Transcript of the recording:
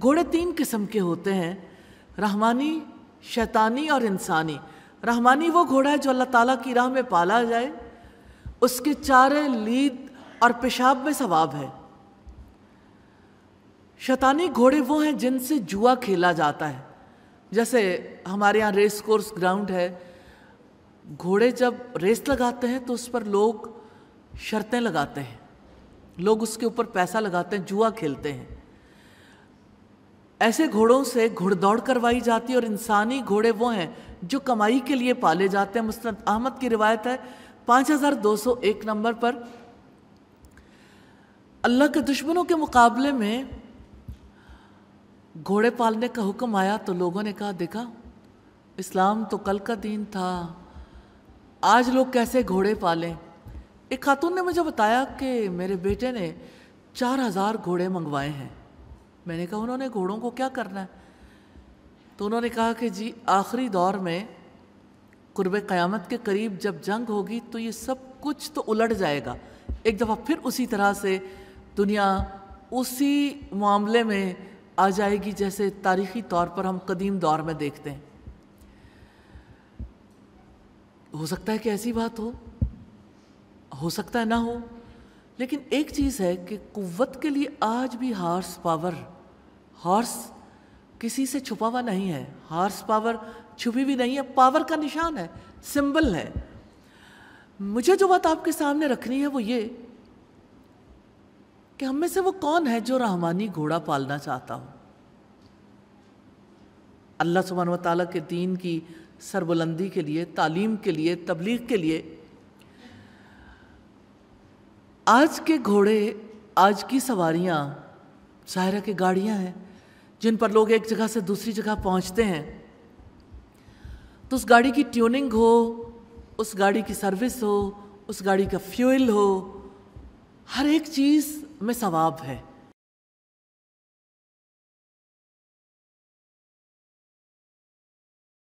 घोड़े तीन किस्म के होते हैं रहमानी शैतानी और इंसानी रहमानी वो घोड़ा है जो अल्लाह ताला की राह में पाला जाए उसके चारे लीद और पेशाब में सवाब है शैतानी घोड़े वो हैं जिनसे जुआ खेला जाता है जैसे हमारे यहाँ रेस कोर्स ग्राउंड है घोड़े जब रेस लगाते हैं तो उस पर लोग शर्तें लगाते हैं लोग उसके ऊपर पैसा लगाते हैं जुआ खेलते हैं ऐसे घोड़ों से घुड़दौड़ करवाई जाती है और इंसानी घोड़े वो हैं जो कमाई के लिए पाले जाते हैं मुस्त अहमद की रिवायत है 5201 नंबर पर अल्लाह के दुश्मनों के मुकाबले में घोड़े पालने का हुक्म आया तो लोगों ने कहा देखा इस्लाम तो कल का दिन था आज लोग कैसे घोड़े पालें एक खातून ने मुझे बताया कि मेरे बेटे ने चार हज़ार घोड़े मंगवाए हैं मैंने कहा उन्होंने घोड़ों को क्या करना है तो उन्होंने कहा कि जी आखिरी दौर में कुर्ब क़यामत के करीब जब जंग होगी तो ये सब कुछ तो उलट जाएगा एक दफ़ा फिर उसी तरह से दुनिया उसी मामले में आ जाएगी जैसे तारीखी तौर पर हम कदीम दौर में देखते हैं हो सकता है कि ऐसी बात हो हो सकता है ना हो लेकिन एक चीज़ है कि कुत के लिए आज भी हार्स पावर हॉर्स किसी से छुपा हुआ नहीं है हॉर्स पावर छुपी हुई नहीं है पावर का निशान है सिंबल है मुझे जो बात आपके सामने रखनी है वो ये कि हम में से वो कौन है जो रहमानी घोड़ा पालना चाहता हो अल्लाह सुबहान तला के दीन की सरबुलंदी के लिए तालीम के लिए तबलीग के लिए आज के घोड़े आज की सवारियाँ ज़ाहिर की गाड़ियाँ हैं जिन पर लोग एक जगह से दूसरी जगह पहुंचते हैं तो उस गाड़ी की ट्यूनिंग हो उस गाड़ी की सर्विस हो उस गाड़ी का फ्यूल हो हर एक चीज़ में सवाब है